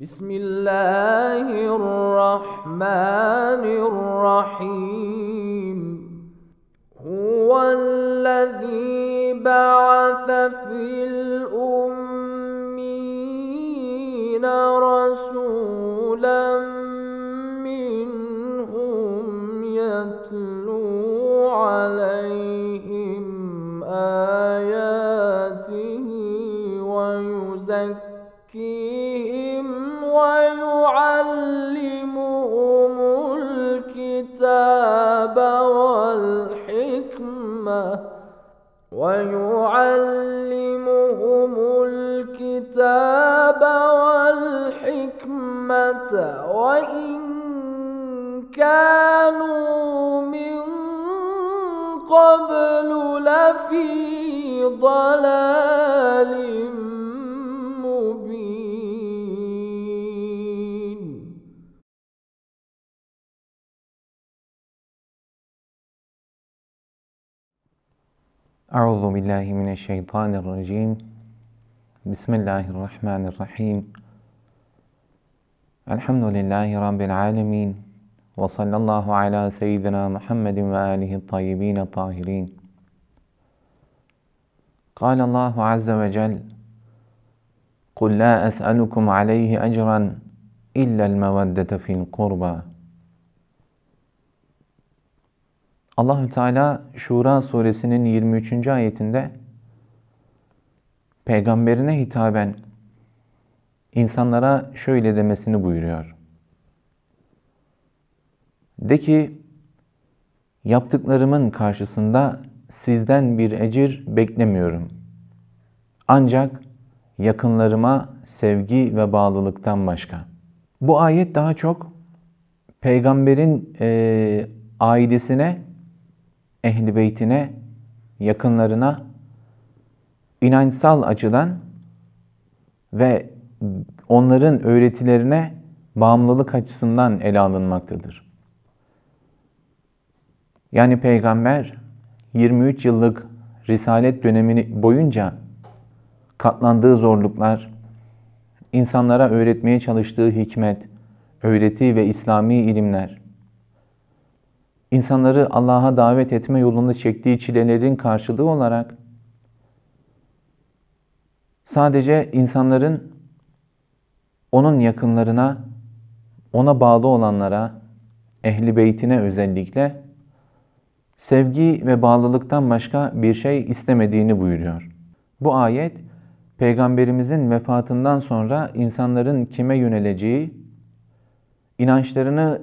بسم الله الرحمن الرحيم هو الذي بعث في الأمين رسولا منهم يتلو عليهم آياته ويزكي يزكيهم ويعلمهم الكتاب والحكمة ويعلمهم الكتاب والحكمة وإن كانوا من قبل لفي ضلال أعوذ بالله من الشيطان الرجيم بسم الله الرحمن الرحيم الحمد لله رب العالمين وصلى الله على سيدنا محمد وآله الطيبين الطاهرين قال الله عز وجل قل لا أسألكم عليه أجرا إلا المودة في القربى Allahü Teala Şura suresinin 23. ayetinde peygamberine hitaben insanlara şöyle demesini buyuruyor. De ki yaptıklarımın karşısında sizden bir ecir beklemiyorum. Ancak yakınlarıma sevgi ve bağlılıktan başka. Bu ayet daha çok peygamberin e, ailesine ehli beytine, yakınlarına inançsal açıdan ve onların öğretilerine bağımlılık açısından ele alınmaktadır. Yani peygamber 23 yıllık risalet dönemini boyunca katlandığı zorluklar, insanlara öğretmeye çalıştığı hikmet, öğreti ve İslami ilimler, insanları Allah'a davet etme yolunda çektiği çilelerin karşılığı olarak sadece insanların onun yakınlarına, ona bağlı olanlara, ehli beytine özellikle sevgi ve bağlılıktan başka bir şey istemediğini buyuruyor. Bu ayet peygamberimizin vefatından sonra insanların kime yöneleceği, inançlarını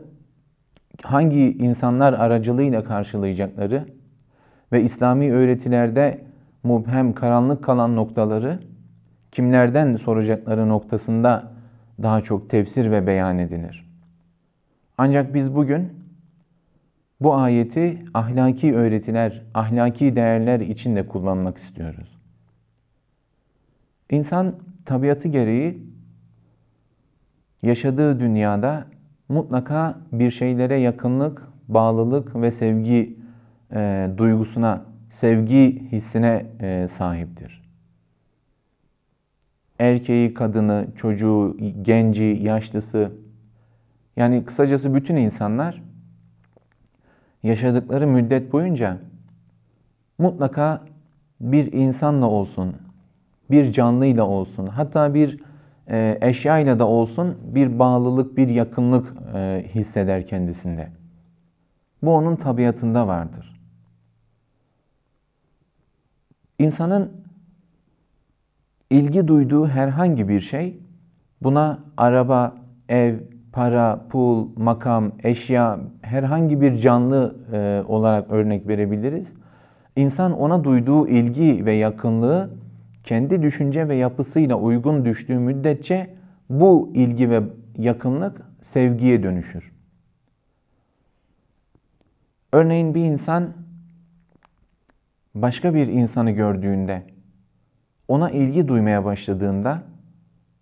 hangi insanlar aracılığıyla karşılayacakları ve İslami öğretilerde mubhem, karanlık kalan noktaları kimlerden soracakları noktasında daha çok tefsir ve beyan edilir. Ancak biz bugün bu ayeti ahlaki öğretiler, ahlaki değerler için de kullanmak istiyoruz. İnsan tabiatı gereği yaşadığı dünyada mutlaka bir şeylere yakınlık, bağlılık ve sevgi e, duygusuna, sevgi hissine e, sahiptir. Erkeği, kadını, çocuğu, genci, yaşlısı yani kısacası bütün insanlar yaşadıkları müddet boyunca mutlaka bir insanla olsun, bir canlıyla olsun, hatta bir e, eşyayla da olsun bir bağlılık, bir yakınlık e, hisseder kendisinde. Bu onun tabiatında vardır. İnsanın ilgi duyduğu herhangi bir şey, buna araba, ev, para, pul, makam, eşya, herhangi bir canlı e, olarak örnek verebiliriz. İnsan ona duyduğu ilgi ve yakınlığı kendi düşünce ve yapısıyla uygun düştüğü müddetçe bu ilgi ve yakınlık sevgiye dönüşür. Örneğin bir insan başka bir insanı gördüğünde, ona ilgi duymaya başladığında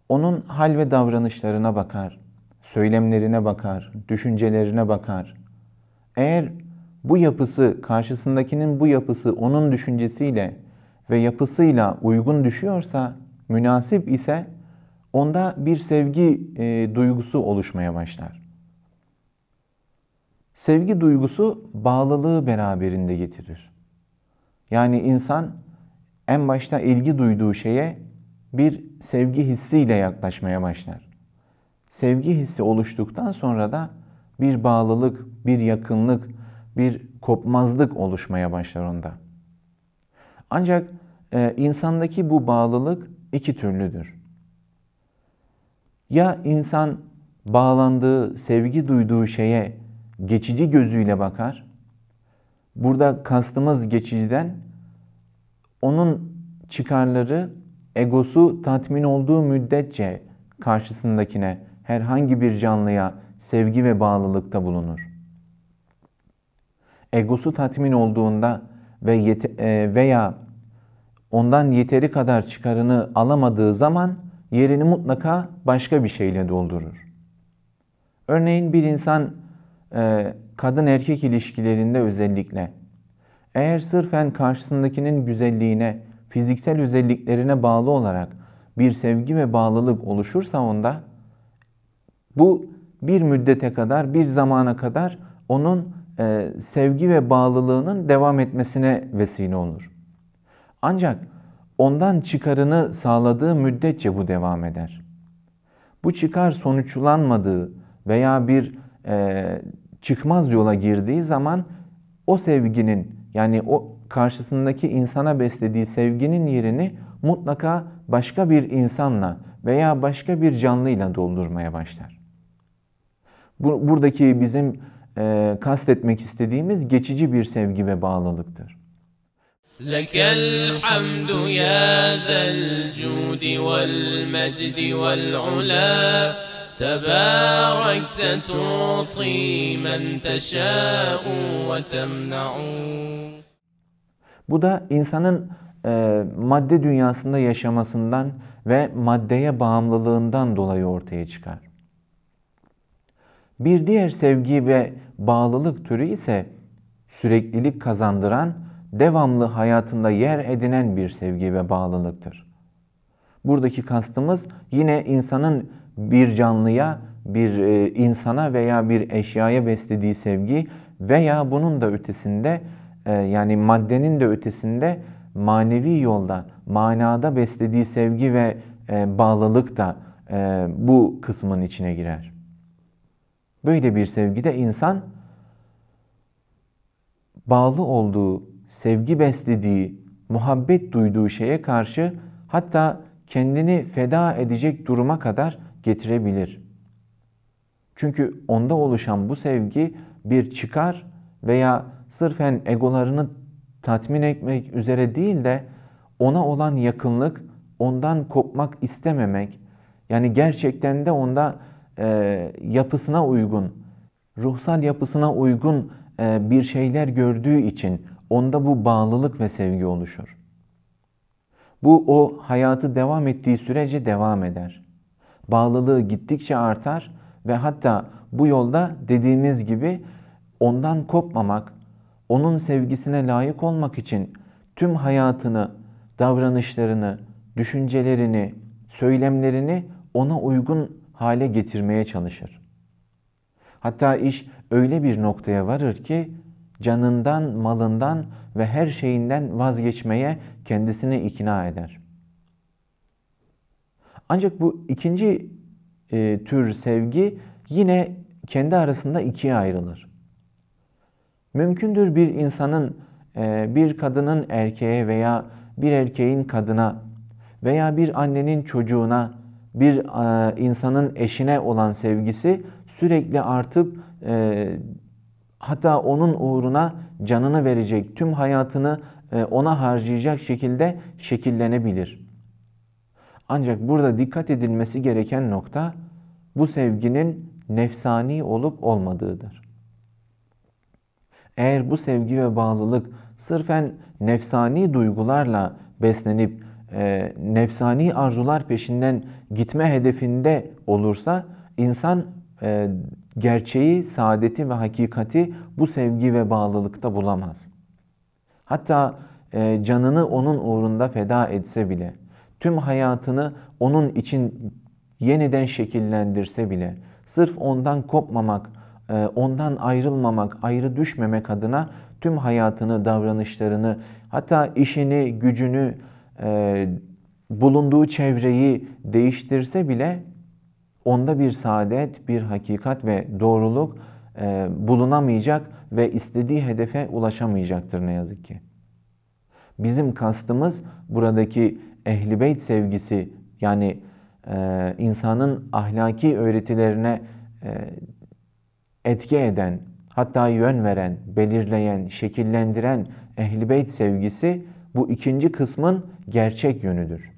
onun hal ve davranışlarına bakar, söylemlerine bakar, düşüncelerine bakar. Eğer bu yapısı, karşısındakinin bu yapısı onun düşüncesiyle ve yapısıyla uygun düşüyorsa, münasip ise onda bir sevgi e, duygusu oluşmaya başlar. Sevgi duygusu bağlılığı beraberinde getirir. Yani insan en başta ilgi duyduğu şeye bir sevgi hissiyle yaklaşmaya başlar. Sevgi hissi oluştuktan sonra da bir bağlılık, bir yakınlık, bir kopmazlık oluşmaya başlar onda. Ancak e, insandaki bu bağlılık iki türlüdür. Ya insan bağlandığı, sevgi duyduğu şeye geçici gözüyle bakar. Burada kastımız geçiciden onun çıkarları, egosu tatmin olduğu müddetçe karşısındakine, herhangi bir canlıya sevgi ve bağlılıkta bulunur. Egosu tatmin olduğunda ve e, veya ondan yeteri kadar çıkarını alamadığı zaman yerini mutlaka başka bir şeyle doldurur. Örneğin bir insan e, kadın erkek ilişkilerinde özellikle eğer sırfen karşısındakinin güzelliğine, fiziksel özelliklerine bağlı olarak bir sevgi ve bağlılık oluşursa onda bu bir müddete kadar, bir zamana kadar onun e, sevgi ve bağlılığının devam etmesine vesile olur. Ancak ondan çıkarını sağladığı müddetçe bu devam eder. Bu çıkar sonuçlanmadığı veya bir e, çıkmaz yola girdiği zaman o sevginin yani o karşısındaki insana beslediği sevginin yerini mutlaka başka bir insanla veya başka bir canlıyla doldurmaya başlar. buradaki bizim e, kastetmek istediğimiz geçici bir sevgi ve bağlılıktır. لك الحمد يا ذا الجود والمجد والعلا تباركت تعطي من تشاء وتمنع Bu da insanın e, madde dünyasında yaşamasından ve maddeye bağımlılığından dolayı ortaya çıkar. Bir diğer sevgi ve bağlılık türü ise süreklilik kazandıran devamlı hayatında yer edinen bir sevgi ve bağlılıktır. Buradaki kastımız yine insanın bir canlıya, bir e, insana veya bir eşyaya beslediği sevgi veya bunun da ötesinde e, yani maddenin de ötesinde manevi yolda, manada beslediği sevgi ve e, bağlılık da bu kısmın içine girer. Böyle bir sevgide insan bağlı olduğu sevgi beslediği, muhabbet duyduğu şeye karşı hatta kendini feda edecek duruma kadar getirebilir. Çünkü onda oluşan bu sevgi bir çıkar veya sırfen egolarını tatmin etmek üzere değil de ona olan yakınlık, ondan kopmak istememek, yani gerçekten de onda e, yapısına uygun, ruhsal yapısına uygun e, bir şeyler gördüğü için, onda bu bağlılık ve sevgi oluşur. Bu o hayatı devam ettiği sürece devam eder. Bağlılığı gittikçe artar ve hatta bu yolda dediğimiz gibi ondan kopmamak, onun sevgisine layık olmak için tüm hayatını, davranışlarını, düşüncelerini, söylemlerini ona uygun hale getirmeye çalışır. Hatta iş öyle bir noktaya varır ki canından, malından ve her şeyinden vazgeçmeye kendisini ikna eder. Ancak bu ikinci e, tür sevgi yine kendi arasında ikiye ayrılır. Mümkündür bir insanın, e, bir kadının erkeğe veya bir erkeğin kadına veya bir annenin çocuğuna, bir e, insanın eşine olan sevgisi sürekli artıp e, Hatta onun uğruna canını verecek, tüm hayatını e, ona harcayacak şekilde şekillenebilir. Ancak burada dikkat edilmesi gereken nokta bu sevginin nefsani olup olmadığıdır. Eğer bu sevgi ve bağlılık sırfen nefsani duygularla beslenip e, nefsani arzular peşinden gitme hedefinde olursa insan e, gerçeği, saadeti ve hakikati bu sevgi ve bağlılıkta bulamaz. Hatta e, canını onun uğrunda feda etse bile, tüm hayatını onun için yeniden şekillendirse bile, sırf ondan kopmamak, e, ondan ayrılmamak, ayrı düşmemek adına tüm hayatını, davranışlarını, hatta işini, gücünü, e, bulunduğu çevreyi değiştirse bile onda bir saadet, bir hakikat ve doğruluk e, bulunamayacak ve istediği hedefe ulaşamayacaktır ne yazık ki. Bizim kastımız buradaki ehli sevgisi yani e, insanın ahlaki öğretilerine e, etki eden, hatta yön veren, belirleyen, şekillendiren ehli sevgisi bu ikinci kısmın gerçek yönüdür.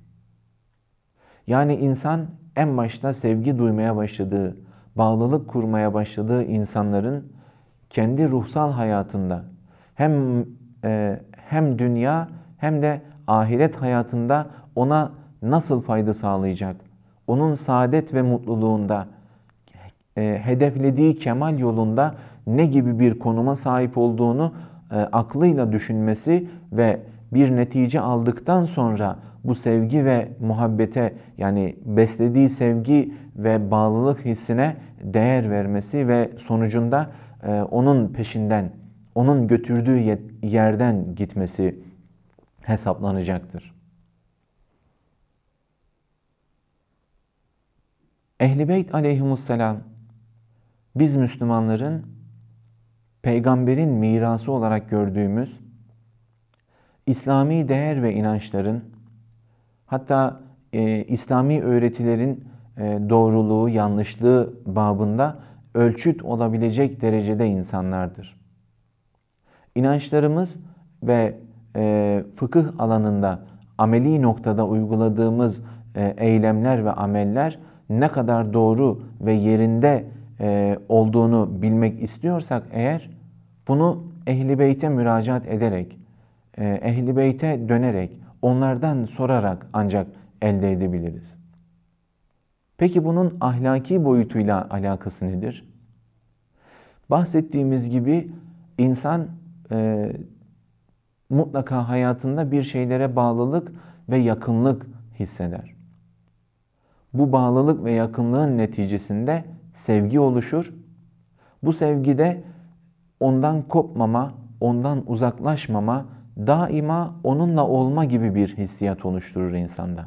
Yani insan en başta sevgi duymaya başladığı, bağlılık kurmaya başladığı insanların kendi ruhsal hayatında hem e, hem dünya hem de ahiret hayatında ona nasıl fayda sağlayacak? Onun saadet ve mutluluğunda, e, hedeflediği kemal yolunda ne gibi bir konuma sahip olduğunu e, aklıyla düşünmesi ve bir netice aldıktan sonra bu sevgi ve muhabbete yani beslediği sevgi ve bağlılık hissine değer vermesi ve sonucunda e, onun peşinden, onun götürdüğü yerden gitmesi hesaplanacaktır. Ehl-i Beyt aleyhimusselam biz Müslümanların peygamberin mirası olarak gördüğümüz İslami değer ve inançların Hatta e, İslami öğretilerin e, doğruluğu, yanlışlığı babında ölçüt olabilecek derecede insanlardır. İnançlarımız ve e, fıkıh alanında ameli noktada uyguladığımız e, eylemler ve ameller ne kadar doğru ve yerinde e, olduğunu bilmek istiyorsak eğer bunu ehli beyte müracaat ederek, e, ehli beyte dönerek, onlardan sorarak ancak elde edebiliriz. Peki bunun ahlaki boyutuyla alakası nedir? Bahsettiğimiz gibi insan e, mutlaka hayatında bir şeylere bağlılık ve yakınlık hisseder. Bu bağlılık ve yakınlığın neticesinde sevgi oluşur. Bu sevgide ondan kopmama, ondan uzaklaşmama daima onunla olma gibi bir hissiyat oluşturur insanda.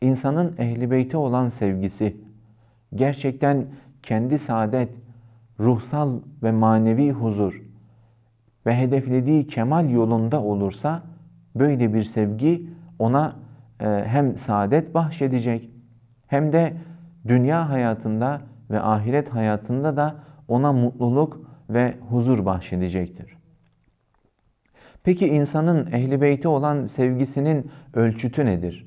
İnsanın ehli beyte olan sevgisi gerçekten kendi saadet, ruhsal ve manevi huzur ve hedeflediği kemal yolunda olursa böyle bir sevgi ona e, hem saadet bahşedecek hem de dünya hayatında ve ahiret hayatında da ona mutluluk ve huzur bahşedecektir. Peki insanın ehli beyti olan sevgisinin ölçütü nedir?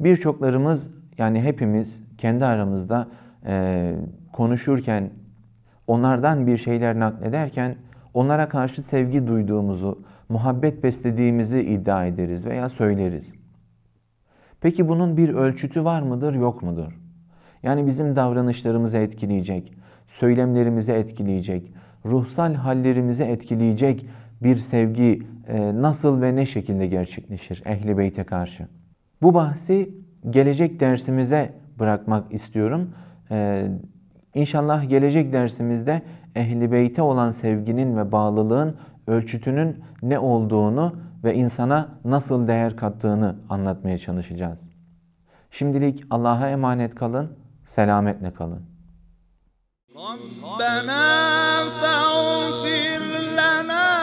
Birçoklarımız yani hepimiz kendi aramızda e, konuşurken, onlardan bir şeyler naklederken onlara karşı sevgi duyduğumuzu, muhabbet beslediğimizi iddia ederiz veya söyleriz. Peki bunun bir ölçütü var mıdır, yok mudur? Yani bizim davranışlarımızı etkileyecek, söylemlerimizi etkileyecek, ruhsal hallerimizi etkileyecek bir sevgi e, nasıl ve ne şekilde gerçekleşir Ehli Beyt'e karşı? Bu bahsi gelecek dersimize bırakmak istiyorum. E, inşallah gelecek dersimizde Ehli Beyt'e olan sevginin ve bağlılığın ölçütünün ne olduğunu ve insana nasıl değer kattığını anlatmaya çalışacağız. Şimdilik Allah'a emanet kalın, selametle kalın. ربنا فاغفر لنا